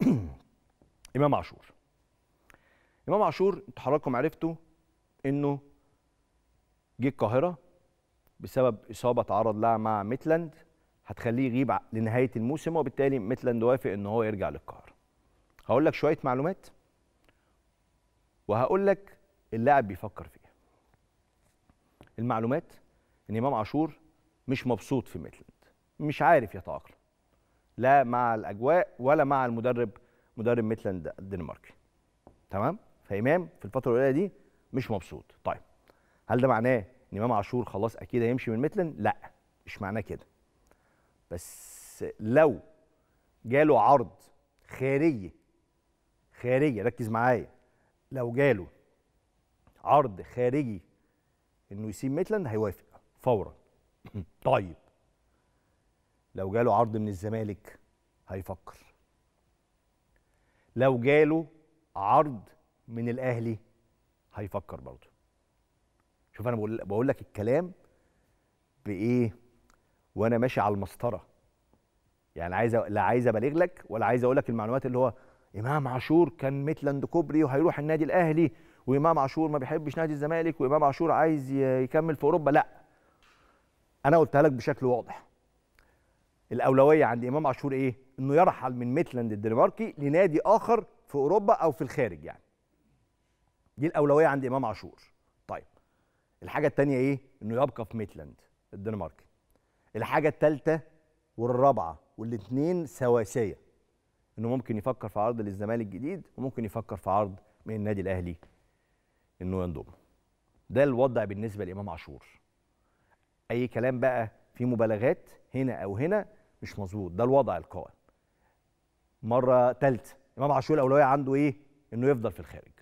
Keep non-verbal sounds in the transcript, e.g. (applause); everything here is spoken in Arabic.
(clears throat) امام عاشور امام عاشور انتوا حضراتكم عرفتوا انه جه القاهره بسبب اصابه تعرض لها مع ميتلاند هتخليه يغيب لنهايه الموسم وبالتالي ميتلاند وافق ان هو يرجع للقاهره هقول لك شويه معلومات وهقول لك اللاعب بيفكر فيها المعلومات ان امام عاشور مش مبسوط في ميتلاند مش عارف يتاقلم لا مع الاجواء ولا مع المدرب مدرب ميتلاند الدنماركي تمام فامام في الفتره الاولى دي مش مبسوط طيب هل ده معناه ان امام عاشور خلاص اكيد هيمشي من ميتلاند لا مش معناه كده بس لو جاله عرض خارجي خارجي ركز معايا لو جاله عرض خارجي انه يسيب ميتلاند هيوافق فورا (clears throat) طيب لو جاله عرض من الزمالك هيفكر لو جاله عرض من الاهلي هيفكر برضه شوف انا بقول بقول لك الكلام بايه وانا ماشي على المسطره يعني عايز لا عايز ابالغ لك ولا عايز اقول لك المعلومات اللي هو امام عاشور كان ميتلاند كوبري وهيروح النادي الاهلي وامام عاشور ما بيحبش نادي الزمالك وامام عاشور عايز يكمل في اوروبا لا انا قلتها لك بشكل واضح الاولويه عند امام عاشور ايه؟ انه يرحل من ميتلاند الدنماركي لنادي اخر في اوروبا او في الخارج يعني. دي الاولويه عند امام عاشور. طيب الحاجه الثانيه ايه؟ انه يبقى في ميتلاند الدنماركي. الحاجه الثالثه والرابعه والاثنين سواسيه. انه ممكن يفكر في عرض للزمالك الجديد وممكن يفكر في عرض من النادي الاهلي انه ينضم. ده الوضع بالنسبه لامام عاشور. اي كلام بقى في مبالغات هنا او هنا مش مظبوط ده الوضع القائم مره ثالثه امام عاشور الاولويه عنده ايه انه يفضل في الخارج